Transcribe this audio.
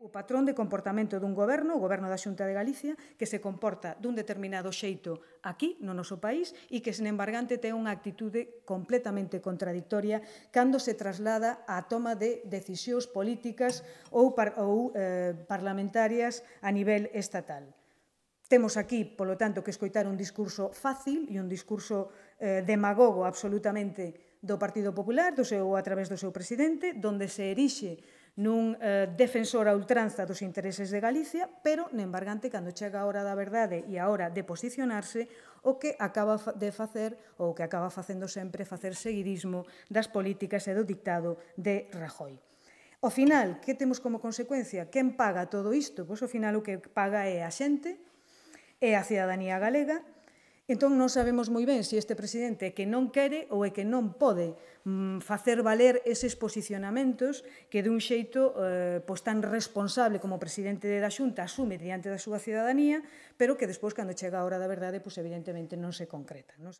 O patrón de comportamento dun goberno, o goberno da Xunta de Galicia, que se comporta dun determinado xeito aquí, no noso país, e que, sen embargante, ten unha actitude completamente contradictoria cando se traslada á toma de decisións políticas ou, par ou eh, parlamentarias a nivel estatal. Temos aquí, polo tanto, que escoitar un discurso fácil e un discurso eh, demagogo absolutamente do Partido Popular, do seu, a través do seu presidente, donde se erixe nun eh, defensor a ultranza dos intereses de Galicia, pero, nembargante, cando chega a hora da verdade e a hora de posicionarse, o que acaba de facer ou que acaba facendo sempre facer seguidismo das políticas e do dictado de Rajoy. Ao final, que temos como consecuencia? Quen paga todo isto? Pois ao final o que paga é a xente, é a cidadanía galega, Entón non sabemos moi ben se este presidente é que non quere ou é que non pode mm, facer valer eses posicionamentos que dun xeito eh, pois tan responsable como presidente da Xunta asume diante da súa cidadanía, pero que despois cando chega a hora da verdade, pois evidentemente non se concreta, non?